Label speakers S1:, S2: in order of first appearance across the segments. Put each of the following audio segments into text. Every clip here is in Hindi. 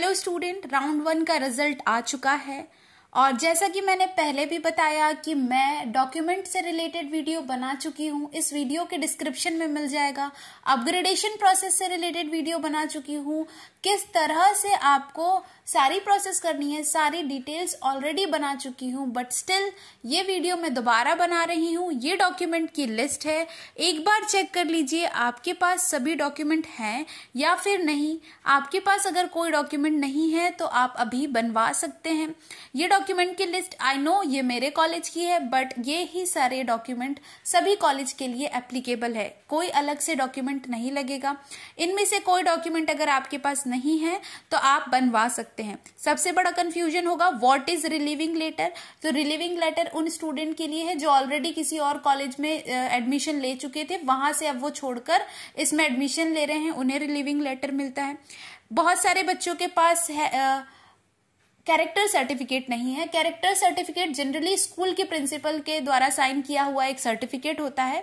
S1: हेलो स्टूडेंट राउंड वन का रिजल्ट आ चुका है और जैसा कि मैंने पहले भी बताया कि मैं डॉक्यूमेंट से रिलेटेड वीडियो बना चुकी हूँ इस वीडियो के डिस्क्रिप्शन में मिल जाएगा अपग्रेडेशन प्रोसेस से रिलेटेड वीडियो बना चुकी हूँ किस तरह से आपको सारी प्रोसेस करनी है सारी डिटेल्स ऑलरेडी बना चुकी हूँ बट स्टिल ये वीडियो मैं दोबारा बना रही हूँ ये डॉक्यूमेंट की लिस्ट है एक बार चेक कर लीजिए आपके पास सभी डॉक्यूमेंट हैं या फिर नहीं आपके पास अगर कोई डॉक्यूमेंट नहीं है तो आप अभी बनवा सकते हैं ये डॉक्यूमेंट की लिस्ट आई नो ये मेरे कॉलेज की है बट ये ही सारे डॉक्यूमेंट सभी कॉलेज के लिए एप्लीकेबल है कोई अलग से डॉक्यूमेंट नहीं लगेगा इनमें से कोई डॉक्यूमेंट अगर आपके पास नहीं है तो आप बनवा सकते सकते हैं सबसे बड़ा कंफ्यूजन होगा व्हाट इज रिलीविंग लेटर तो रिलीविंग लेटर उन स्टूडेंट के लिए है जो ऑलरेडी किसी और कॉलेज में एडमिशन ले चुके थे वहां से अब वो छोड़कर इसमें एडमिशन ले रहे हैं उन्हें रिलीविंग लेटर मिलता है बहुत सारे बच्चों के पास है आ, कैरेक्टर सर्टिफिकेट नहीं है कैरेक्टर सर्टिफिकेट जनरली स्कूल के प्रिंसिपल के द्वारा साइन किया हुआ एक सर्टिफिकेट होता है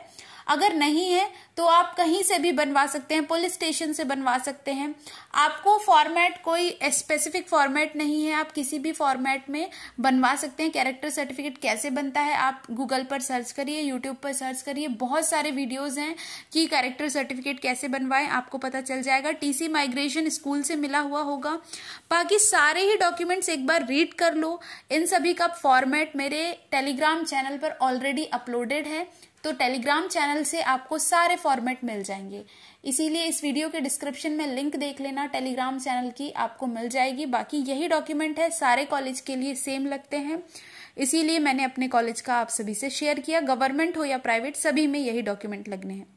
S1: अगर नहीं है तो आप कहीं से भी बनवा सकते हैं पुलिस स्टेशन से बनवा सकते हैं आपको फॉर्मेट कोई स्पेसिफिक फॉर्मेट नहीं है आप किसी भी फॉर्मेट में बनवा सकते हैं कैरेक्टर सर्टिफिकेट कैसे बनता है आप गूगल पर सर्च करिए यूट्यूब पर सर्च करिए बहुत सारे वीडियोज़ हैं कि कैरेक्टर सर्टिफिकेट कैसे बनवाएं आपको पता चल जाएगा टीसी माइग्रेशन स्कूल से मिला हुआ होगा बाकी सारे ही डॉक्यूमेंट्स एक बार रीड कर लो इन सभी का फॉर्मेट मेरे टेलीग्राम चैनल पर ऑलरेडी अपलोडेड है तो टेलीग्राम चैनल से आपको सारे फॉर्मेट मिल जाएंगे इसीलिए इस वीडियो के डिस्क्रिप्शन में लिंक देख लेना टेलीग्राम चैनल की आपको मिल जाएगी बाकी यही डॉक्यूमेंट है सारे कॉलेज के लिए सेम लगते हैं इसीलिए मैंने अपने कॉलेज का आप सभी से शेयर किया गवर्नमेंट हो या प्राइवेट सभी में यही डॉक्यूमेंट लगने हैं